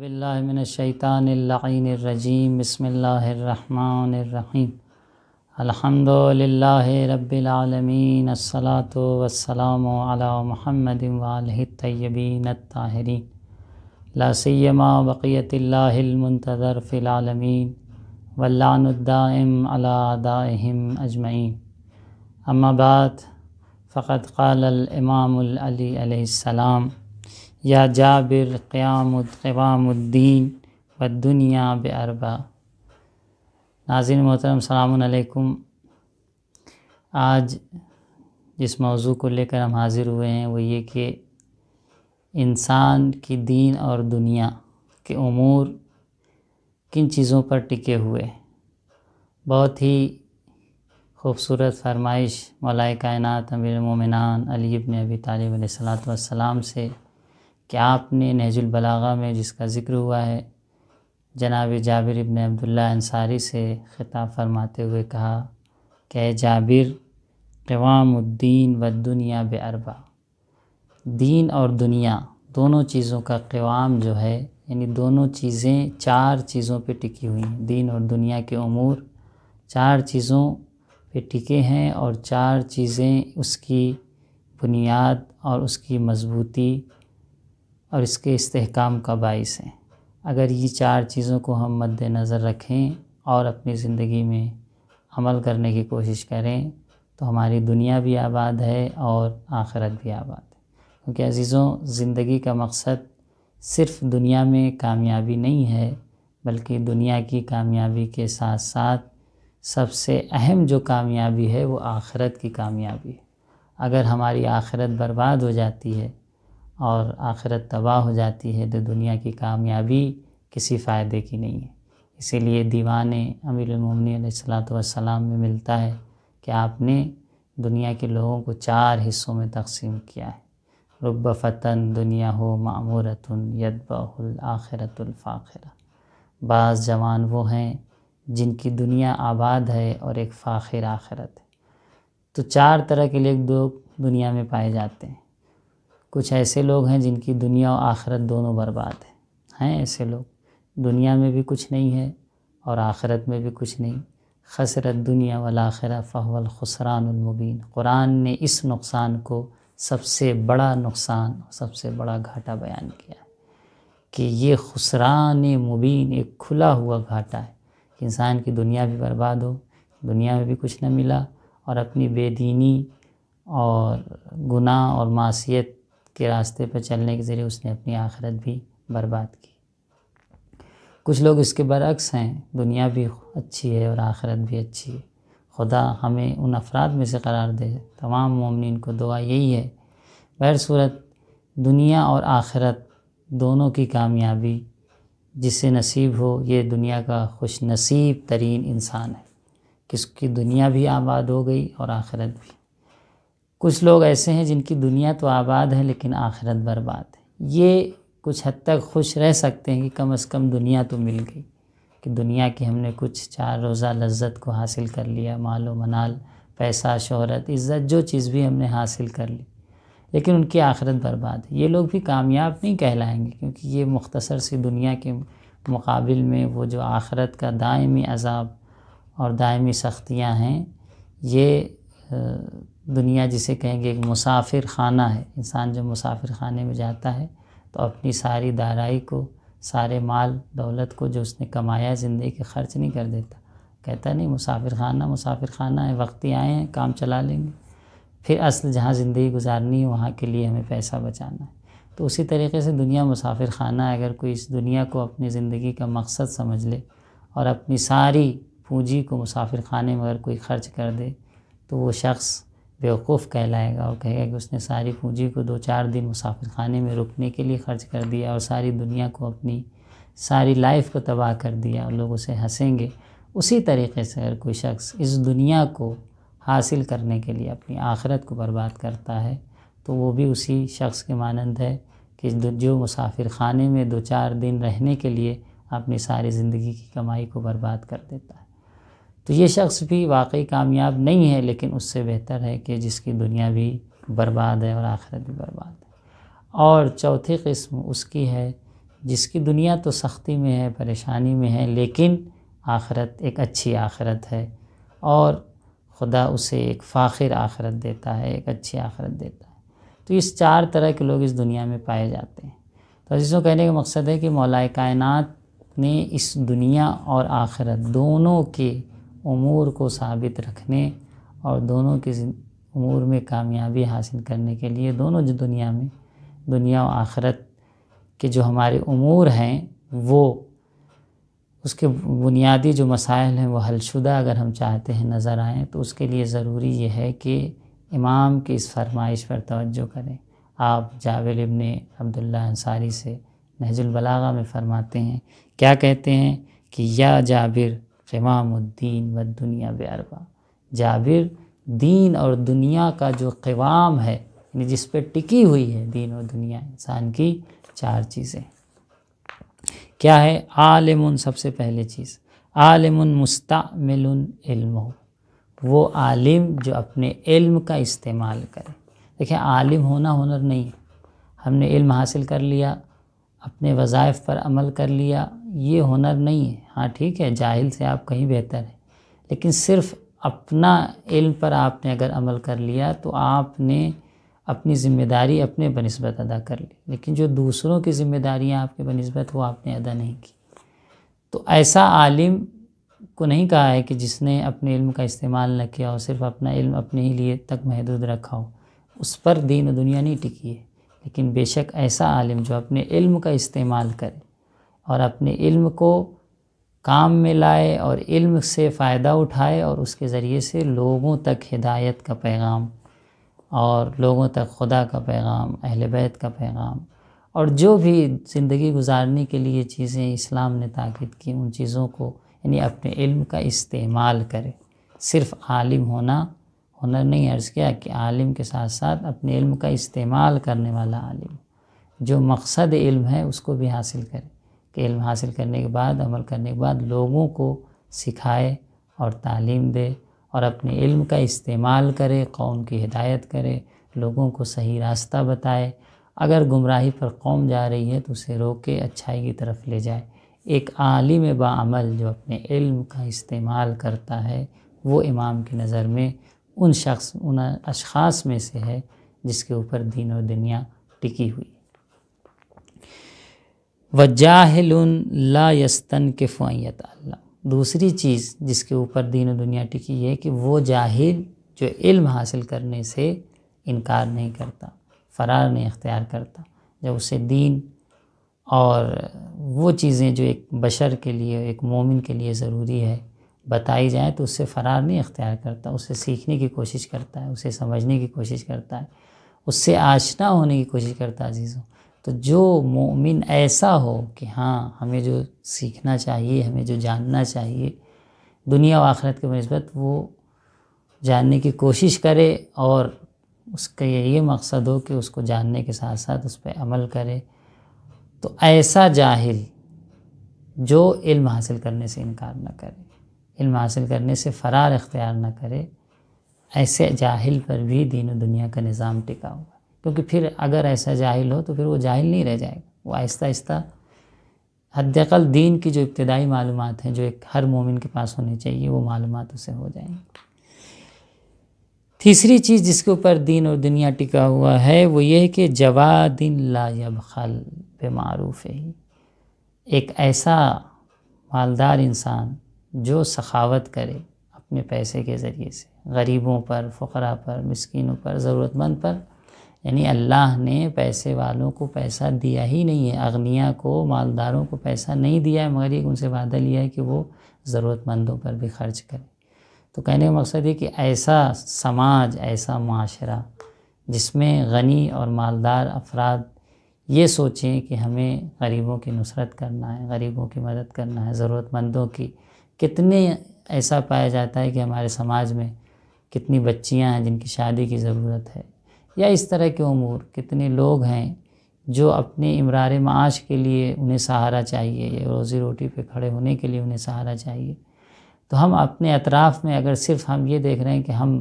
बिल्लाशैतानरजीम बसमीम अलहमदिल्ला रबालमीन असलात वसलाम महमद तयबीन ताहरीन लासमा बक़ीतमतदर फ़िलमीन वल्लानुद्दाम अलादाम अजमैन अम्माबाद फ़क़त क़ाल इमाम या जाबिर क़्याम क़वामुद्दीन व दुनिया बरबा नाजिन मोहतरम सलामकुम आज जिस मौजू को लेकर हम हाज़िर हुए हैं वो ये कि इंसान की दीन और दुनिया के अमूर किन चीज़ों पर टिके हुए बहुत ही खूबसूरत फरमाइश मौलाए कायन अमीर मोमिनान अली अभी अबी तालिब सलाम से क्या आपने नहजुल बलागा में जिसका ज़िक्र हुआ है जनाब जाबिर इबन अब्दुल्ला अंसारी से ख़िताब फरमाते हुए कहा कि जाबिर क़वामुद्दीन व दुनिया बरबा दीन और दुनिया दोनों चीज़ों का क़वाम जो है यानी दोनों चीज़ें चार चीज़ों पे टिकी हुई हैं दीन और दुनिया के अमूर चार चीज़ों पे टिके हैं और चार चीज़ें उसकी बुनियाद और उसकी मजबूती और इसके इस्तेकाम का बायस है अगर ये चार चीज़ों को हम मद्दनज़र रखें और अपनी ज़िंदगी में अमल करने की कोशिश करें तो हमारी दुनिया भी आबाद है और आखिरत भी आबाद है क्योंकि अज़ीज़ों ज़िंदगी का मकसद सिर्फ़ दुनिया में कामयाबी नहीं है बल्कि दुनिया की कामयाबी के साथ साथ सबसे अहम जो कामयाबी है वो आखिरत की कामयाबी है अगर हमारी आखिरत बर्बाद हो जाती है और आखिरत तबाह हो जाती है तो दुनिया की कामयाबी किसी फ़ायदे की नहीं है इसीलिए दीवान अमीरमिन में मिलता है कि आपने दुनिया के लोगों को चार हिस्सों में तकसीम किया है रुब फता दुनिया हो मामूरतन आखिरतुलफ़ाखिर बाज़ जवान वो हैं जिनकी दुनिया आबाद है और एक फ़ाखिर आखिरत है तो चार तरह के लिए लोग दुनिया में पाए जाते हैं कुछ ऐसे लोग हैं जिनकी दुनिया और आखिरत दोनों बर्बाद है हैं ऐसे लोग दुनिया में भी कुछ नहीं है और आखिरत में भी कुछ नहीं खसरत दुनिया आखिर फ़हवल खुसरानमबीन कुरान ने इस नुकसान को सबसे बड़ा नुकसान सबसे बड़ा घाटा बयान किया है कि ये खुसरान मुबीन एक खुला हुआ घाटा है कि इंसान की दुनिया भी बर्बाद हो दुनिया में भी कुछ न मिला और अपनी बेदीनी और गुनाह और मासीत के रास्ते पर चलने के ज़रिए उसने अपनी आखिरत भी बर्बाद की कुछ लोग इसके बरक्स हैं दुनिया भी अच्छी है और आखिरत भी अच्छी है खुदा हमें उन अफराद में से करार दे तमाम ममिन को दुआ यही है बहर सूरत दुनिया और आखिरत दोनों की कामयाबी जिसे नसीब हो ये दुनिया का खुश नसीब तरीन इंसान है किसकी दुनिया भी आबाद हो गई और आखिरत भी कुछ लोग ऐसे हैं जिनकी दुनिया तो आबाद है लेकिन आखिरत बर्बाद है ये कुछ हद तक खुश रह सकते हैं कि कम अज़ कम दुनिया तो मिल गई कि दुनिया की हमने कुछ चार रोज़ा लज्जत को हासिल कर लिया माल व मनाल पैसा शहरत इज़्ज़त जो चीज़ भी हमने हासिल कर ली लेकिन उनकी आखिरत बर्बाद है ये लोग भी कामयाब नहीं कहलाएंगे क्योंकि ये मुख्तसर सी दुनिया के मुकाबिल में वो जो आखरत का दायमी अजाब और दायमी सख्तियाँ हैं ये दुनिया जिसे कहेंगे एक मुसाफिर खाना है इंसान जब मुसाफिर खाने में जाता है तो अपनी सारी दाराई को सारे माल दौलत को जो उसने कमाया ज़िंदगी के खर्च नहीं कर देता कहता नहीं मुसाफिर खाना मुसाफिर खाना है वक्ती आए हैं काम चला लेंगे फिर असल जहाँ ज़िंदगी गुजारनी है वहाँ के लिए हमें पैसा बचाना है तो उसी तरीके से दुनिया मुसाफिर खाना है अगर कोई इस दुनिया को अपनी ज़िंदगी का मकसद समझ ले और अपनी सारी पूंजी को मुसाफिर खाने में अगर कोई खर्च कर दे तो वो शख्स बेवकूफ़ कहलाएगा और कहेगा कि उसने सारी पूंजी को दो चार दिन मुसाफिर खाने में रुकने के लिए खर्च कर दिया और सारी दुनिया को अपनी सारी लाइफ को तबाह कर दिया और लोग उसे हंसेंगे उसी तरीके से अगर कोई शख्स इस दुनिया को हासिल करने के लिए अपनी आखरत को बर्बाद करता है तो वो भी उसी शख्स के मानंद है कि जो मुसाफिर खाने में दो चार दिन रहने के लिए अपनी सारी ज़िंदगी की कमाई को बर्बाद कर देता है तो ये शख्स भी वाकई कामयाब नहीं है लेकिन उससे बेहतर है कि जिसकी दुनिया भी बर्बाद है और आखिरत भी बर्बाद है और चौथी किस्म उसकी है जिसकी दुनिया तो सख्ती में है परेशानी में है लेकिन आखिरत एक अच्छी आखिरत है और खुदा उसे एक फ़ाखिर आखिरत देता है एक अच्छी आखिरत देता है तो इस चार तरह के लोग इस दुनिया में पाए जाते हैं तो जिसको कहने का मकसद है कि मौलाए कायनात ने इस दुनिया और आखिरत दोनों के अमूर को साबित रखने और दोनों के अमूर में कामयाबी हासिल करने के लिए दोनों जो दुनिया में दुनिया और आखरत के जो हमारे अमूर हैं वो उसके बुनियादी जो मसाइल हैं वो हलशुदा अगर हम चाहते हैं नज़र आएँ तो उसके लिए ज़रूरी यह है कि इमाम की इस फरमाइश पर तवज्जो करें आप जावेद इबन अब्दुल्ला अंसारी से नहजुल बलागा में फरमाते हैं क्या कहते हैं कि या जाबिर क़वामुद्दीन व दुनिया बरबा जाबिर दीन और दुनिया का जो क़वाम है यानी जिस पर टिकी हुई है दीन और दुनिया इंसान की चार चीज़ें क्या है आलम सबसे पहले चीज़ आलम मुस्तमिल इल्म वो आलिम जो अपने इल्म का इस्तेमाल करे देखिए आलिम होना हुनर नहीं है हमने इल्म हासिल कर लिया अपने वज़ाइफ़ पर अमल कर लिया ये हुनर नहीं है हाँ ठीक है जाहिल से आप कहीं बेहतर हैं लेकिन सिर्फ अपना इल्म पर आपने अगर अमल कर लिया तो आपने अपनी ज़िम्मेदारी अपने बनस्बत अदा कर ली लेकिन जो दूसरों की ज़िम्मेदारियाँ आपके बनस्बत वो आपने अदा नहीं की तो ऐसा आलिम को नहीं कहा है कि जिसने अपने इल्म का इस्तेमाल न किया हो सिर्फ अपना इल्म अपने ही लिए तक महदूद रखा हो उस पर दीन दुनिया नहीं टिकी है लेकिन बेशक ऐसा आलिम जो अपने इल्म का इस्तेमाल करे और अपने इल्म को काम में लाए और इल्म से फ़ायदा उठाए और उसके ज़रिए से लोगों तक हिदायत का पैगाम और लोगों तक खुदा का पैगाम अहल बैत का पैगाम और जो भी ज़िंदगी गुजारने के लिए चीज़ें इस्लाम ने ताक़द की उन चीज़ों को यानी अपने इल्म का इस्तेमाल करें सिर्फ आलिम होना हुनर नहीं अर्ज़ किया कि आलिम के साथ साथ अपने इल्म का इस्तेमाल करने वाला आलिम जो मकसद इल्म है उसको भी हासिल करें कि इल्म हासिल करने के बाद अमल करने के बाद लोगों को सिखाए और तालीम दे और अपने इल्म का इस्तेमाल करे कौम की हिदायत करे लोगों को सही रास्ता बताए अगर गुमराही पर कौम जा रही है तो उसे रोके अच्छाई की तरफ ले जाए एक आलिम बामल जो अपने इल्म का इस्तेमाल करता है वो इमाम की नज़र में उन शख्स उन अशखास में से है जिसके ऊपर दीन और दुनिया टिकी हुई है व जाहलून ला यस्तन के फ़ुआत अल्लाह दूसरी चीज़ जिसके ऊपर दीन दुनिया टिकी है कि वो जाहिल जो इल्म हासिल करने से इनकार नहीं करता फ़रार नहीं अख्तियार करता जब उसे दीन और वो चीज़ें जो एक बशर के लिए एक मोमिन के लिए ज़रूरी है बताई जाए तो उससे फ़रार नहीं अख्तियार करता उसे सीखने की कोशिश करता है उसे समझने की कोशिश करता है उससे आशना होने की कोशिश करता है अजीज़ों तो जो मोमिन ऐसा हो कि हाँ हमें जो सीखना चाहिए हमें जो जानना चाहिए दुनिया व आखरत के बनस्बत वो जानने की कोशिश करे और उसका ये मकसद हो कि उसको जानने के साथ साथ उस पर अमल करे तो ऐसा जाहिल जो इल्म हासिल करने से इनकार न करे इल्म हासिल करने से फ़रार अख्तियार न करे ऐसे जाहिल पर भी दीन दुनिया का निज़ाम टिका हुआ क्योंकि फिर अगर ऐसा जाहिल हो तो फिर वो जाहिल नहीं रह जाएगा वो आहिस्ता आहिस्ता हदकल दीन की जो इब्तदाई मालूम हैं जो एक हर मोमिन के पास होनी चाहिए वो मालूम उसे हो जाएंगी तीसरी चीज़ जिसके ऊपर दीन और दुनिया टिका हुआ है वो ये है कि दिन ला यबखल बेमारूफ ही एक ऐसा मालदार इंसान जो सखावत करे अपने पैसे के ज़रिए से गरीबों पर फ़करा पर मस्किनों पर ज़रूरतमंद पर यानी अल्लाह ने पैसे वालों को पैसा दिया ही नहीं है अग्निया को मालदारों को पैसा नहीं दिया है मगर एक उनसे वादा लिया है कि वो ज़रूरतमंदों पर भी खर्च करें तो कहने का मकसद ये कि ऐसा समाज ऐसा माशरा जिसमें गनी और मालदार अफराद ये सोचें कि हमें गरीबों की नुसरत करना है गरीबों की मदद करना है ज़रूरतमंदों की कितने ऐसा पाया जाता है कि हमारे समाज में कितनी बच्चियां हैं जिनकी शादी की ज़रूरत है या इस तरह के अमूर कितने लोग हैं जो अपने इमरार माश के लिए उन्हें सहारा चाहिए या रोज़ी रोटी पे खड़े होने के लिए उन्हें सहारा चाहिए तो हम अपने अतराफ़ में अगर सिर्फ हम ये देख रहे हैं कि हम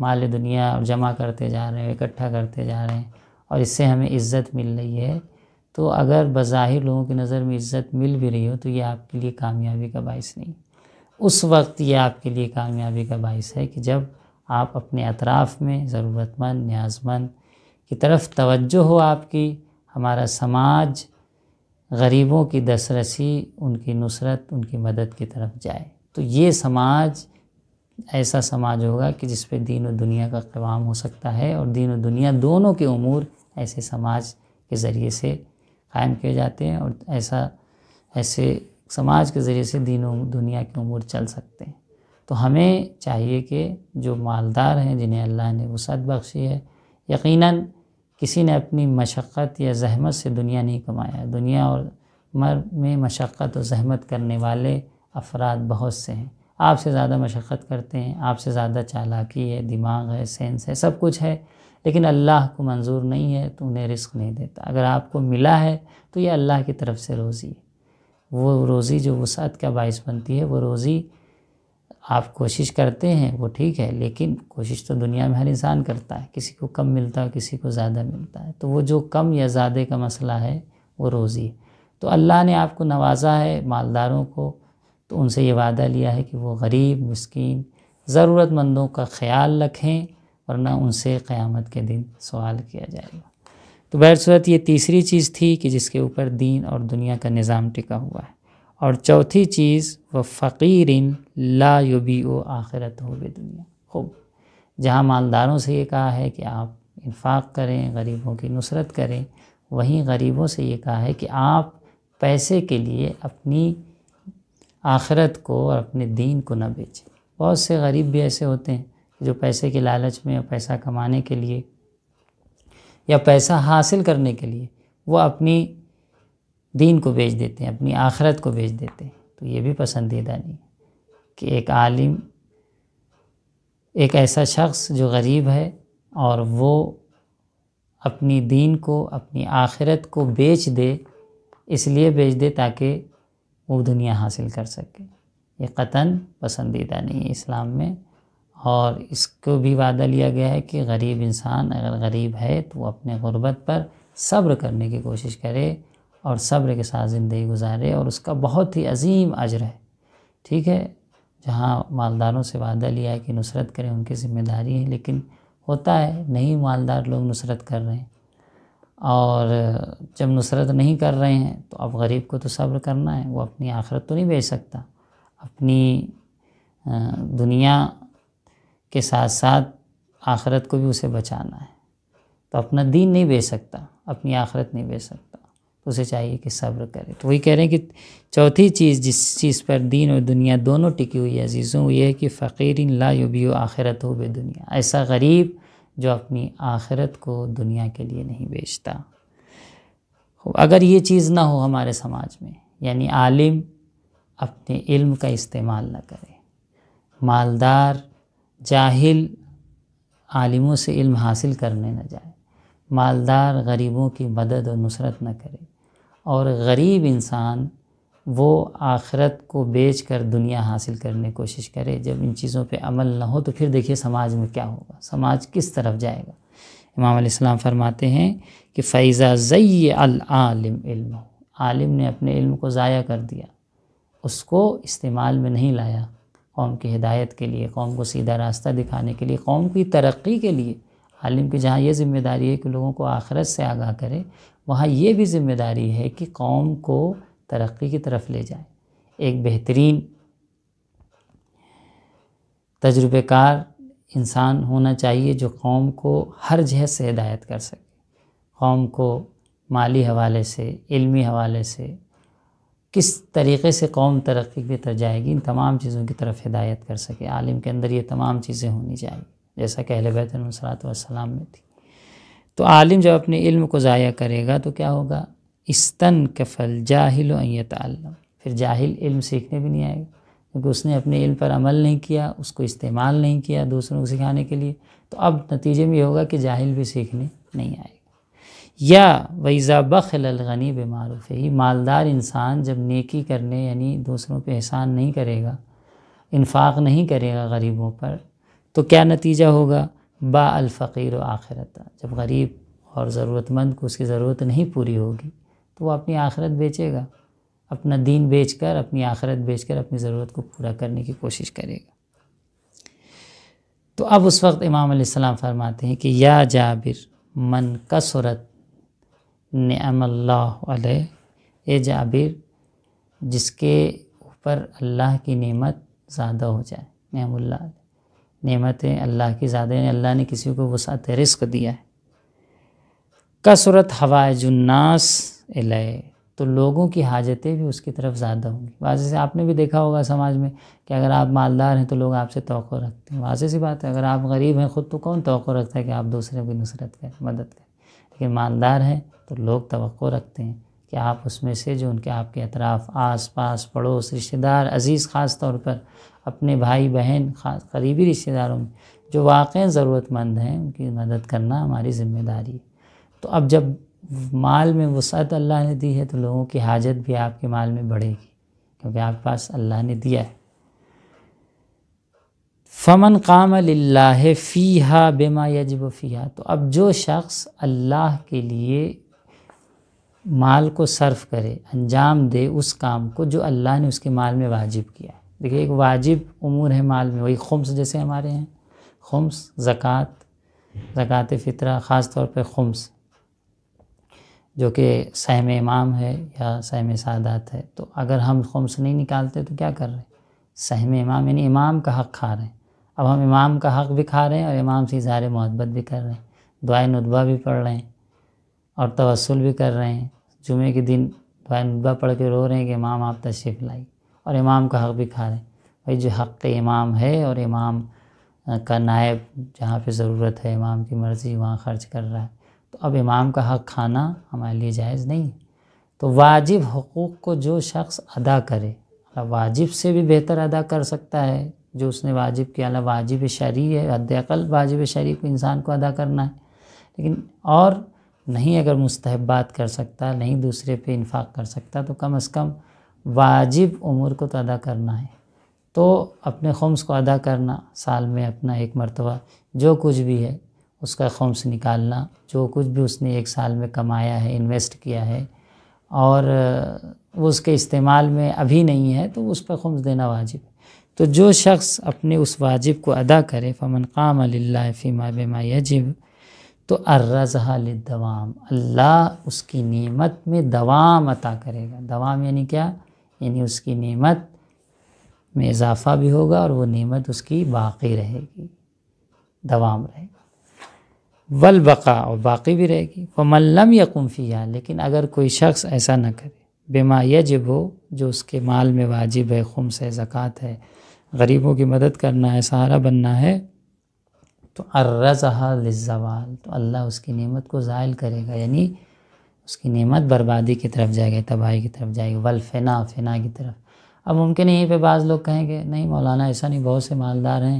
माल दुनिया जमा करते जा रहे हैं इकट्ठा करते जा रहे हैं और इससे हमें इज़्ज़त मिल रही है तो अगर बाहिर लोगों की नज़र में इज़्ज़त मिल भी रही हो तो ये आपके लिए कामयाबी का बायस नहीं उस वक्त ये आपके लिए कामयाबी का बायस है कि जब आप अपने अतराफ़ में ज़रूरतमंद न्याजमंद की तरफ तवज्जो हो आपकी हमारा समाज गरीबों की दसरसी उनकी नुसरत उनकी मदद की तरफ जाए तो ये समाज ऐसा समाज होगा कि जिस पे दीन और दुनिया का क़वाम हो सकता है और दीन और दुनिया दोनों के अमूर ऐसे समाज के ज़रिए से कायम किए जाते हैं और ऐसा ऐसे समाज के ज़रिए से दीनों दुनिया के अमूर चल सकते हैं तो हमें चाहिए कि जो मालदार हैं जिन्हें अल्लाह ने वसत बख्शी है यकीनन किसी ने अपनी मशक्क़त या जहमत से दुनिया नहीं कमाया दुनिया और मर में मशक्क़त और जहमत करने वाले अफराद बहुत से हैं आपसे ज़्यादा मशक्क़त करते हैं आपसे ज़्यादा चालाकी है दिमाग है सेंस है सब कुछ है लेकिन अल्लाह को मंजूर नहीं है तो उन्हें रिस्क नहीं देता अगर आपको मिला है तो ये अल्लाह की तरफ से रोज़ी है वो रोज़ी जो वसात का बायस बनती है वो रोज़ी आप कोशिश करते हैं वो ठीक है लेकिन कोशिश तो दुनिया में हर इंसान करता है किसी को कम मिलता है किसी को ज़्यादा मिलता है तो वो जो कम या ज़्यादा का मसला है वो रोज़ी है तो अल्लाह ने आपको नवाजा है मालदारों को तो उनसे ये वादा लिया है कि वो गरीब मुस्किन ज़रूरतमंदों का ख्याल रखें वरना उनसे क़यामत के दिन सवाल किया जाएगा तो बहरसूरत ये तीसरी चीज़ थी कि जिसके ऊपर दीन और दुनिया का निज़ाम टिका हुआ है और चौथी चीज़ व फ़कीरिन ला युबी ओ आखिरत हो बे दुनिया खूब जहाँ मालदारों से ये कहा है कि आप इन्फाक करें गरीबों की नुसरत करें वहीं गरीबों से ये कहा है कि आप पैसे के लिए अपनी आखिरत को और अपने दीन को ना बेचें बहुत से गरीब भी ऐसे होते हैं जो पैसे के लालच में या पैसा कमाने के लिए या पैसा हासिल करने के लिए वो अपनी दीन को बेच देते हैं अपनी आखरत को बेच देते हैं तो ये भी पसंदीदा नहीं कि एक आलिम एक ऐसा शख्स जो गरीब है और वो अपनी दीन को अपनी आखिरत को बेच दे इसलिए बेच दे ताकि वो दुनिया हासिल कर सके ये कतन पसंदीदा नहीं है इस्लाम में और इसको भी वादा लिया गया है कि गरीब इंसान अगर गरीब है तो वो अपने गुरबत पर सब्र करने की कोशिश करे और सब्र के साथ ज़िंदगी गुजारे और उसका बहुत ही अजीम अजर है ठीक है जहाँ मालदारों से वादा लिया है कि नुसरत करें उनकी ज़िम्मेदारी है लेकिन होता है नहीं मालदार लोग नुसरत कर रहे हैं और जब नुसरत नहीं कर रहे हैं तो अब गरीब को तो सब्र करना है वो अपनी आखरत तो नहीं बेच सकता अपनी दुनिया के साथ साथ आखरत को भी उसे बचाना है तो अपना दीन नहीं बेच सकता अपनी आखरत नहीं बेच सकता तो उसे चाहिए कि सब्र करे तो वही कह रहे हैं कि चौथी चीज़ जिस चीज़ पर दीन और दुनिया दोनों टिकी हुई है अजीज़ों वो ये है कि फ़कीर इन ला युबी आखिरत हो बे दुनिया ऐसा गरीब जो अपनी आखिरत को दुनिया के लिए नहीं बेचता अगर ये चीज़ ना हो हमारे समाज में यानी आलिम अपने इल्म का इस्तेमाल ना करे मालदार जाहिल आलिमों से इल्म हासिल करने न जाए मालदार गरीबों की मदद और नुसरत न करे और गरीब इंसान वो आखरत को बेच कर दुनिया हासिल करने की कोशिश करे जब इन चीज़ों पे अमल ना हो तो फिर देखिए समाज में क्या होगा समाज किस तरफ जाएगा इमाम इस्लाम फरमाते हैं कि फ़ैज़ा ज़ई आलिम इल्म आलिम ने अपने इल्म को ज़ाया कर दिया उसको इस्तेमाल में नहीं लाया कौम की हिदायत के लिए कौम को सीधा रास्ता दिखाने के लिए कौम की तरक्की के लिए आलिम की जहाँ ये ज़िम्मेदारी है कि लोगों को आखरत से आगाह करे वहाँ ये भी ज़िम्मेदारी है कि कौम को तरक्की की तरफ ले जाए एक बेहतरीन तजुर्बेकार इंसान होना चाहिए जो कौम को हर जहत से हिदायत कर सके कौम को माली हवाले से इल्मी हवाले से किस तरीके से कौम तरक्की की तरफ जाएगी इन तमाम चीज़ों की तरफ हिदायत कर सके आलिम के अंदर ये तमाम चीज़ें होनी चाहिए जैसा कि अहल बैतन सलात में थी तो आलिम जब अपने इल्म को ज़ाया करेगा तो क्या होगा इस्तन कफल जाहिल तल्लम फिर जाहिल इल्म सीखने भी नहीं आएगा क्योंकि उसने अपने इल्म पर अमल नहीं किया उसको इस्तेमाल नहीं किया दूसरों को सिखाने के लिए तो अब नतीजे में होगा कि जाहिल भी सीखने नहीं आएगा या वैज़ा बखलगनी बेमारूफ ही मालदार इंसान जब नेकी करने यानी दूसरों पर एहसान नहीं करेगा इन्फाक नहीं करेगा गरीबों पर तो क्या नतीजा होगा बाफ़ीर आखिरत जब गरीब और ज़रूरतमंद को उसकी ज़रूरत नहीं पूरी होगी तो वो अपनी आखिरत बेचेगा अपना दीन बेचकर अपनी आखिरत बेचकर अपनी ज़रूरत को पूरा करने की कोशिश करेगा तो अब उस वक्त इमाम सलाम फरमाते हैं कि या जाबिर मन कसरत नमल्ल ए जाबिर जिसके ऊपर अल्लाह की नेमत ज़्यादा हो जाए नमल्ला नेमतें अल्लाह की ज़्यादा ने अल्लाह ने किसी को वसात रिस्क दिया है कसरत हवा जन्नास इलय तो लोगों की हाजतें भी उसकी तरफ ज़्यादा होंगी वाजे से आपने भी देखा होगा समाज में कि अगर आप मालदार हैं तो लोग आपसे तो रखते हैं वाजे सी बात है अगर आप गरीब हैं ख़ुद तो कौन तो रखता है कि आप दूसरे की नुसरत करें मदद करें लेकिन मालदार हैं तो लोग तो रखते हैं कि आप उसमें से जो उनके आपके अतराफ़ आस पास पड़ोस रिश्तेदार अज़ीज़ ख़ास तौर पर अपने भाई बहन खास करीबी रिश्तेदारों में जो वाक़ ज़रूरतमंद हैं उनकी मदद करना हमारी ज़िम्मेदारी है तो अब जब माल में वसअत अल्लाह ने दी है तो लोगों की हाजत भी आपके माल में बढ़ेगी क्योंकि आपके पास अल्लाह ने दिया है फ़मन काम लाह फ़ी हा बेमा यजब फ़ी तो अब जो शख्स अल्लाह के लिए माल को सर्फ करे अंजाम दे उस काम को जो अल्लाह ने उसके माल में वाजिब किया है देखिए एक वाजिब उमूर है माल में वही खुम्स जैसे हमारे हैं खम्स ज़क़़त ज़क़़त फ़ितरा ख़ास तौर पर खम्स जो कि सहम इमाम है या सहम सादात है तो अगर हम ख़ुम्स नहीं निकालते तो क्या कर रहे हैं सहम इमाम यानी इमाम का हक़ खा रहे हैं अब हम इमाम का हक़ भी खा रहे हैं और इमाम से इज़हार मोहब्बत भी कर रहे हैं दुआ नुतबा भी पढ़ रहे हैं और तवसल भी कर रहे हैं जुमे के दिन बनबा पढ़ के रो रहे हैं कि इमाम आप तशरीफ़ लाई और इमाम का हक़ भी खा रहे हैं भाई जो हक़ के इमाम है और इमाम का नायब जहाँ पे ज़रूरत है इमाम की मर्ज़ी वहाँ ख़र्च कर रहा है तो अब इमाम का हक़ खाना हमारे लिए जायज़ नहीं है तो वाजिब हकूक़ को जो शख्स अदा करे वाजिब से भी बेहतर अदा कर सकता है जो उसने वाजिब किया अला वाजिब शरी है हदल वाजिब शरी को इंसान को अदा करना है लेकिन और नहीं अगर मुस्तहबात कर सकता नहीं दूसरे पे इन्फाक कर सकता तो कम अज़ कम वाजिब उमूर को तो अदा करना है तो अपने खम्स को अदा करना साल में अपना एक मरतबा जो कुछ भी है उसका खम्स निकालना जो कुछ भी उसने एक साल में कमाया है इन्वेस्ट किया है और वो उसके इस्तेमाल में अभी नहीं है तो उस पर खम्स देना वाजिब है तो जो शख्स अपने उस वाजिब को अदा करे फ़मन काम माबे मा यजिब तो अर्रजहा दवाम अल्लाह उसकी नेमत में दवाम अता करेगा दवाम यानी क्या यानी उसकी नेमत में इजाफ़ा भी होगा और वो नेमत उसकी बाकी रहेगी दवाम रहेगी वल बका और बाकी भी रहेगी वो या कुम्फिया लेकिन अगर कोई शख्स ऐसा ना करे बेमा यजब हो जो उसके माल में वाजिब है खुम्स है ज़क़़त है गरीबों की मदद करना है सहारा बनना है तो अर्रजहा तो अल्लाह उसकी नेमत को ज़ायल करेगा यानी उसकी नेमत बर्बादी की तरफ जाएगी तबाही की तरफ जाएगी वलफना फ़िना की तरफ अब मुमकिन यहीं पे बाज़ लोग कहेंगे नहीं मौलाना ऐसा नहीं बहुत से मालदार हैं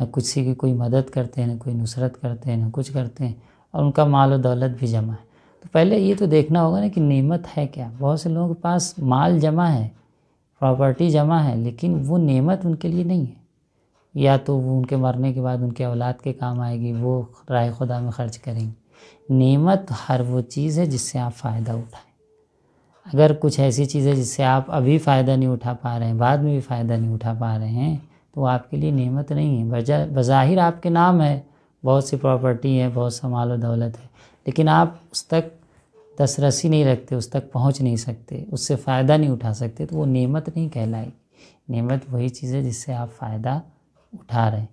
ना किसी की कोई मदद करते हैं ना कोई नुसरत करते हैं ना कुछ करते हैं और उनका माल और दौलत भी जमा है तो पहले ये तो देखना होगा ना कि नेमत है क्या बहुत से लोगों के पास माल जमा है प्रॉपर्टी जमा है लेकिन वो नेमत उनके लिए नहीं है या तो वो उनके मरने के बाद उनके औलाद के काम आएगी वो राय खुदा में ख़र्च करेंगे नेमत हर वो चीज़ है जिससे आप फ़ायदा उठाएं अगर कुछ ऐसी चीज़ है जिससे आप अभी फ़ायदा नहीं उठा पा रहे हैं बाद में भी फ़ायदा नहीं उठा पा रहे हैं तो आपके लिए नेमत नहीं है बज़ाहिर आपके नाम है बहुत सी प्रॉपर्टी है बहुत सा माल दौलत है लेकिन आप उस तक दसरसी नहीं रखते उस तक पहुंच नहीं सकते उससे फ़ायदा नहीं उठा सकते तो वो नेमत नहीं कहलाएगी नेमत वही चीज़ है जिससे आप फ़ायदा उठा रहे हैं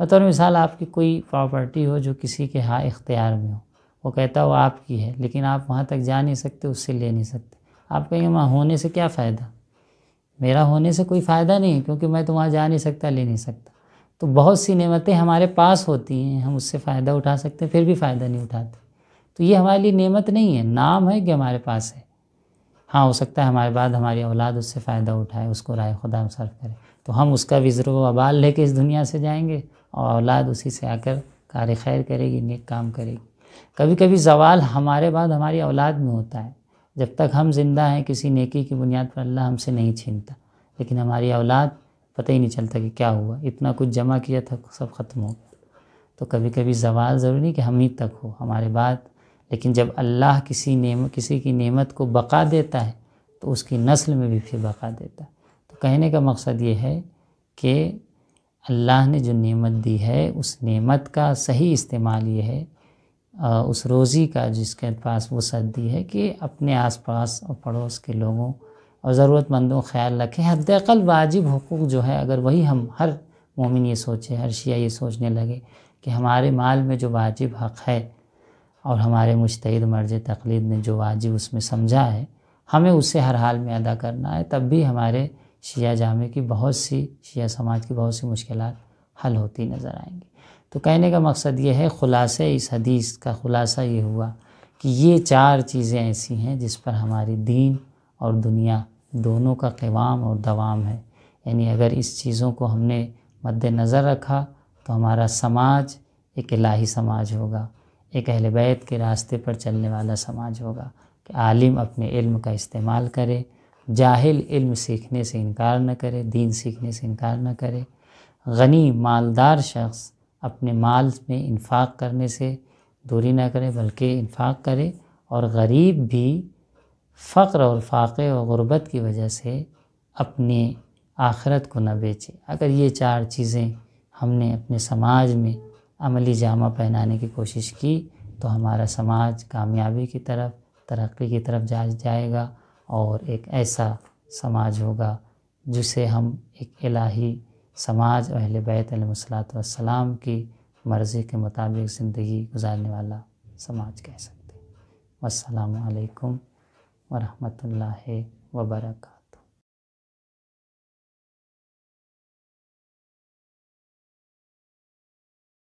बतौर तो मिसाल आपकी कोई प्रॉपर्टी हो जो किसी के हाँ इख्तियार में हो वो कहता हो आपकी है लेकिन आप वहाँ तक जा नहीं सकते उससे ले नहीं सकते आप कहेंगे वहाँ होने से क्या फ़ायदा मेरा होने से कोई फ़ायदा नहीं है क्योंकि मैं तो वहाँ जा नहीं सकता ले नहीं सकता तो बहुत सी नेमतें हमारे पास होती हैं हम उससे फ़ायदा उठा सकते हैं फिर भी फ़ायदा नहीं उठाते तो ये हमारे लिए नेमत नहीं है नाम है कि हमारे पास है हाँ हो सकता है हमारे बाद हमारी औलाद उससे फ़ायदा उठाए उसको राय खुदा सर्फ सर्व करे तो हम उसका विजर वबाल लेके इस दुनिया से जाएंगे और औलाद उसी से आकर कार खैर करेगी नेक काम करेगी कभी कभी जवाल हमारे बाद हमारी औलाद में होता है जब तक हम ज़िंदा हैं किसी नेकी की बुनियाद पर अल्लाह हमसे नहीं छीनता लेकिन हमारी औलाद पता ही नहीं चलता कि क्या हुआ इतना कुछ जमा किया था सब ख़त्म हो गया तो कभी कभी जवाल ज़रूरी नहीं कि हम ही तक हो हमारे बाद लेकिन जब अल्लाह किसी नेम किसी की नेमत को बका देता है तो उसकी नस्ल में भी फिर बका देता है कहने का मकसद ये है कि अल्लाह ने जो नेमत दी है उस नेमत का सही इस्तेमाल ये है उस रोज़ी का जिसके पास वो सद दी है कि अपने आस पास और पड़ोस के लोगों और ज़रूरतमंदों ख्याल रखें हदल वाजिब हकूक़ जो है अगर वही हम हर मोमिन ये सोचे हर शिया ये सोचने लगे कि हमारे माल में जो वाजिब हक़ है और हमारे मुश्तद मर्ज तकलीद ने जो वाजिब उसमें समझा है हमें उसे हर हाल में अदा करना है तब भी हमारे शिया जामे की बहुत सी शिया समाज की बहुत सी मुश्किल हल होती नज़र आएंगी तो कहने का मकसद ये है खुलासे इस हदीस का ख़ुलासा ये हुआ कि ये चार चीज़ें ऐसी हैं जिस पर हमारी दीन और दुनिया दोनों का क़वाम और दवाम है यानी अगर इस चीज़ों को हमने मद्दनज़र रखा तो हमारा समाज एक इलाही समाज होगा एक अहल बैत के रास्ते पर चलने वाला समाज होगा कि आलिम अपने इल्म का इस्तेमाल करे जाहिल इल्म सीखने से इनकार न करे दीन सीखने से इनकार न करे गनी मालदार शख्स अपने माल में इन्फाक करने से दूरी ना करे बल्कि इन्फाक करे और गरीब भी फ़क्र और फाक़े और ग़ुरबत की वजह से अपने आखरत को न बेचे अगर ये चार चीज़ें हमने अपने समाज में अमली जामा पहनाने की कोशिश की तो हमारा समाज कामयाबी की तरफ तरक्की की तरफ जा जाएगा और एक ऐसा समाज होगा जिसे हम एक इलाही समाज अहले बैत सलाम की मर्ज़ी के मुताबिक ज़िंदगी गुजारने वाला समाज कह सकते हैं वालेकुम वरहमतुल्लाहि वबरकू